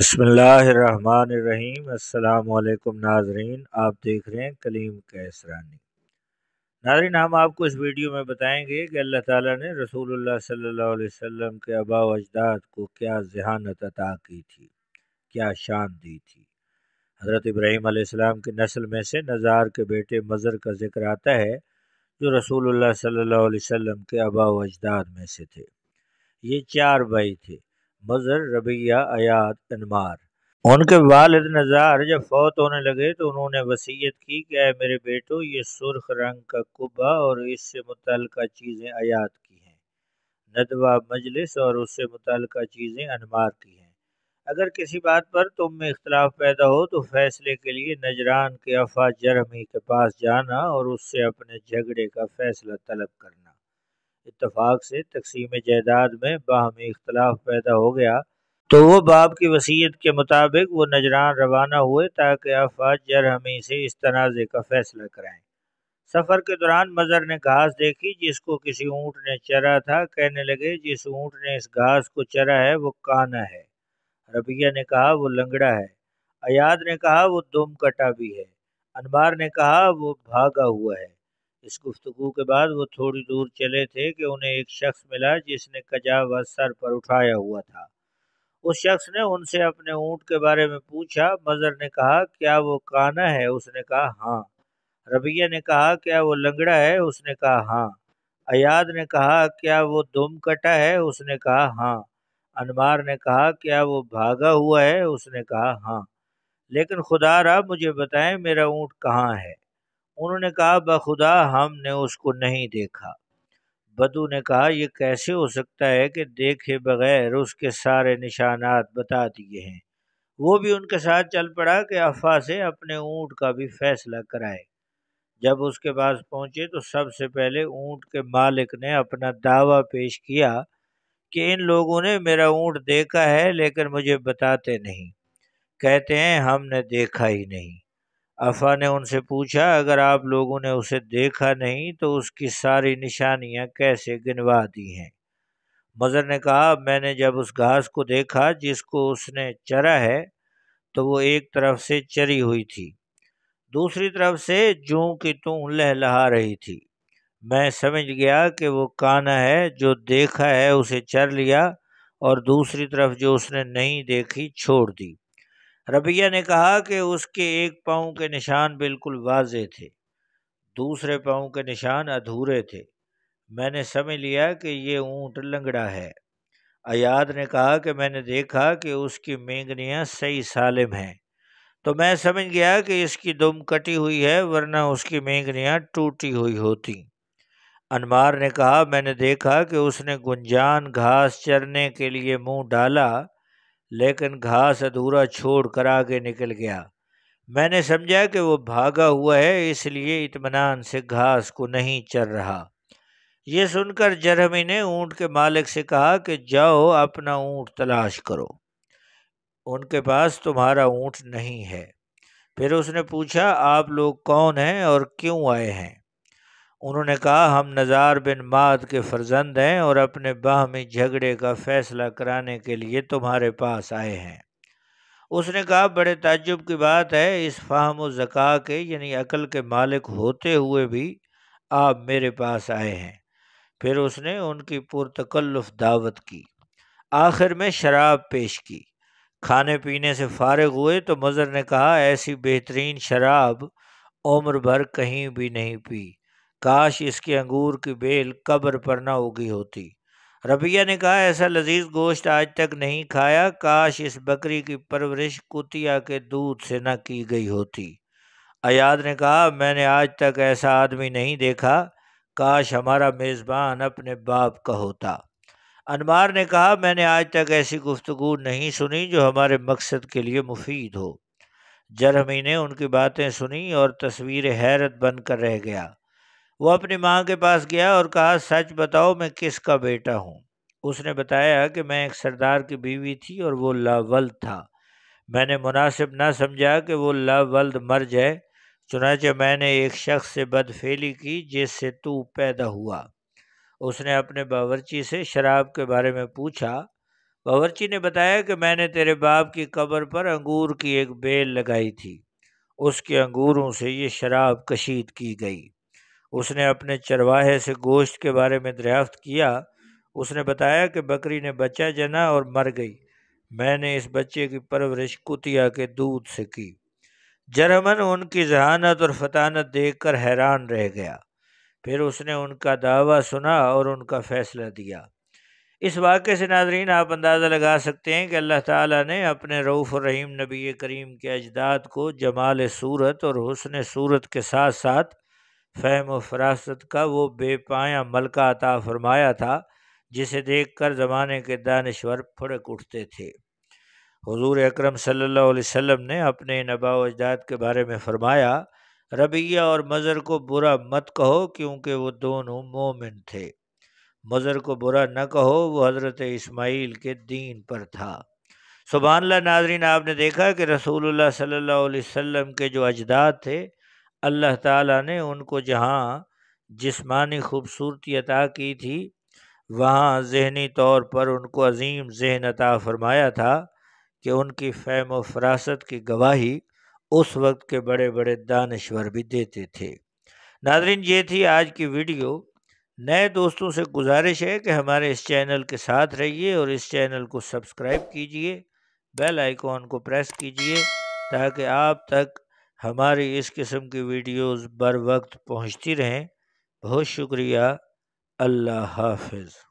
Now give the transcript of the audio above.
बसमीम अल्लाम नाजरीन आप देख रहे हैं कलीम कैसरानी नाजरीन हम आपको इस वीडियो में बताएंगे कि अल्लाह ताला ने रसूल सल्लल्लाहु अलैहि वसल्लम के अबा अजदाद को क्या जहानत अता की थी क्या शान दी थी हज़रत इब्राहीम आसमाम की नस्ल में से नज़ार के बेटे मज़र का जिक्र आता है जो रसूल सल्ला वम के अबा अजदाद में से थे ये चार भाई थे मज़र रबिया अयात अनमार उनके वालद नज़ार जब फौत होने लगे तो उन्होंने वसीयत की कि अः मेरे बेटो ये सुर्ख रंग का कुबा और इससे मुतल चीज़ें आयात की हैं नदवा मजलिस और उससे मुतल चीज़ें अनमार की हैं अगर किसी बात पर तुम में इख्तलाफ पैदा हो तो फैसले के लिए नजरान के अफा जरमी के पास जाना और उससे अपने झगड़े का फैसला तलब करना इतफाक़ से तकसीम जायदाद में बाहमी इख्तलाफ पैदा हो गया तो वो बाप की वसीयत के मुताबिक वो नजरान रवाना हुए ताकि जर जरहमी से इस तनाज़े का फैसला कराएं सफ़र के दौरान मज़र ने घास देखी जिसको किसी ऊँट ने चरा था कहने लगे जिस ऊँट ने इस घास को चरा है वो काना है रबिया ने कहा वो लंगड़ा है अयाद ने कहा वो दुम कटा भी है अनबार ने कहा वो भागा हुआ है इस गुफ्तु के बाद वो थोड़ी दूर चले थे कि उन्हें एक शख्स मिला जिसने कजाव सर पर उठाया हुआ था उस शख्स ने उनसे अपने ऊँट के बारे में पूछा मज़र ने कहा क्या वो काना है उसने कहा हाँ रबिया ने कहा क्या वो लंगड़ा है उसने कहा हाँ अयाद ने कहा क्या वो दुम कटा है उसने कहा हाँ अनमार ने कहा क्या वो भागा हुआ है उसने कहा हाँ लेकिन खुदा रहा मुझे बताएं मेरा ऊँट कहाँ है उन्होंने कहा बखुदा हमने उसको नहीं देखा बदू ने कहा यह कैसे हो सकता है कि देखे बगैर उसके सारे निशानात बता दिए हैं वो भी उनके साथ चल पड़ा कि अफा से अपने ऊँट का भी फैसला कराए जब उसके पास पहुँचे तो सबसे पहले ऊँट के मालिक ने अपना दावा पेश किया कि इन लोगों ने मेरा ऊँट देखा है लेकिन मुझे बताते नहीं कहते हैं हमने देखा ही नहीं अफ़ा ने उनसे पूछा अगर आप लोगों ने उसे देखा नहीं तो उसकी सारी निशानियां कैसे गिनवा दी हैं मज़र ने कहा मैंने जब उस घास को देखा जिसको उसने चरा है तो वो एक तरफ से चरी हुई थी दूसरी तरफ से जू की तू लहलहा रही थी मैं समझ गया कि वो काना है जो देखा है उसे चर लिया और दूसरी तरफ जो उसने नहीं देखी छोड़ दी रबिया ने कहा कि उसके एक पाँव के निशान बिल्कुल वाज थे दूसरे पाँव के निशान अधूरे थे मैंने समझ लिया कि ये ऊँट लंगड़ा है अयाद ने कहा कि मैंने देखा कि उसकी मेंगनियाँ सही सालिम हैं तो मैं समझ गया कि इसकी दुम कटी हुई है वरना उसकी मेंगनियाँ टूटी हुई होती अनमार ने कहा मैंने देखा कि उसने गुंजान घास चरने के लिए मुंह डाला लेकिन घास अधूरा छोड़ कर आगे निकल गया मैंने समझा कि वो भागा हुआ है इसलिए इतमान से घास को नहीं चर रहा ये सुनकर जरहमी ने ऊँट के मालिक से कहा कि जाओ अपना ऊँट तलाश करो उनके पास तुम्हारा ऊँट नहीं है फिर उसने पूछा आप लोग कौन हैं और क्यों आए हैं उन्होंने कहा हम नज़ार बिन माद के फर्जंद हैं और अपने बाहमी झगड़े का फ़ैसला कराने के लिए तुम्हारे पास आए हैं उसने कहा बड़े ताजुब की बात है इस फाहम ज़क़ा के यानी अकल के मालिक होते हुए भी आप मेरे पास आए हैं फिर उसने उनकी पुरतकल्लुफ़ दावत की आखिर में शराब पेश की खाने पीने से फारग हुए तो मज़र ने कहा ऐसी बेहतरीन शराब उम्र भर कहीं भी नहीं पी काश इसके अंगूर की बेल कब्र पर ना उगी होती रबिया ने कहा ऐसा लजीज गोश्त आज तक नहीं खाया काश इस बकरी की परवरिश कुतिया के दूध से ना की गई होती अयाद ने कहा मैंने आज तक ऐसा आदमी नहीं देखा काश हमारा मेज़बान अपने बाप का होता अनमार ने कहा मैंने आज तक ऐसी गुफ्तगु नहीं सुनी जो हमारे मकसद के लिए मुफीद हो जरहमी ने उनकी बातें सुनी और तस्वीर हैरत बन कर रह गया वो अपनी माँ के पास गया और कहा सच बताओ मैं किसका बेटा हूँ उसने बताया कि मैं एक सरदार की बीवी थी और वो लावल्द था मैंने मुनासिब ना समझा कि वो लावल्द मर जाए चुनाचे मैंने एक शख्स से बदफेली की जिससे तू पैदा हुआ उसने अपने बावरची से शराब के बारे में पूछा बावरची ने बताया कि मैंने तेरे बाप की कब्र पर अंगूर की एक बेल लगाई थी उसके अंगूरों से ये शराब कशीद की गई उसने अपने चरवाहे से गोश्त के बारे में दरियाफ्त किया उसने बताया कि बकरी ने बच्चा जना और मर गई मैंने इस बच्चे की परवरिश कुतिया के दूध से की जरमन उनकी जहानत और फतानत देखकर हैरान रह गया फिर उसने उनका दावा सुना और उनका फ़ैसला दिया इस वाक़े से नाजरीन आप अंदाज़ा लगा सकते हैं कि अल्लाह ताला ने अपने रऊफ़ रहीम नबी करीम के अजदाद को जमाल सूरत और हुसन सूरत के साथ साथ फ़हम व फरासत का वो बेपाया मलका अता फरमाया था जिसे देख कर ज़माने के दानश्वर फुड़क उठते थे हजूर अक्रम सल्ला वसम ने अपने नबा अजदाद के बारे में फ़रमाया रबिया और मज़र को बुरा मत कहो क्योंकि वो दोनों मोमिन थे मज़र को बुरा न कहो वो हज़रत इस्माइल के दीन पर था सुबहानला नाजरीन आपने देखा कि रसूलुल्लाह सल्लल्लाहु अलैहि वसल्लम के जो अजदाद थे अल्लाह ताला ने उनको जहाँ जिस्मानी खूबसूरती अता की थी वहाँ जहनी तौर पर उनको अजीम जहन अता फ़रमाया था कि उनकी फैम व फरासत की गवाही उस वक्त के बड़े बड़े दानश्वर भी देते थे नादरीन ये थी आज की वीडियो नए दोस्तों से गुजारिश है कि हमारे इस चैनल के साथ रहिए और इस चैनल को सब्सक्राइब कीजिए बेल आइकॉन को प्रेस कीजिए ताकि आप तक हमारी इस किस्म की वीडियोस बर वक्त पहुँचती रहें बहुत शुक्रिया अल्लाह हाफिज़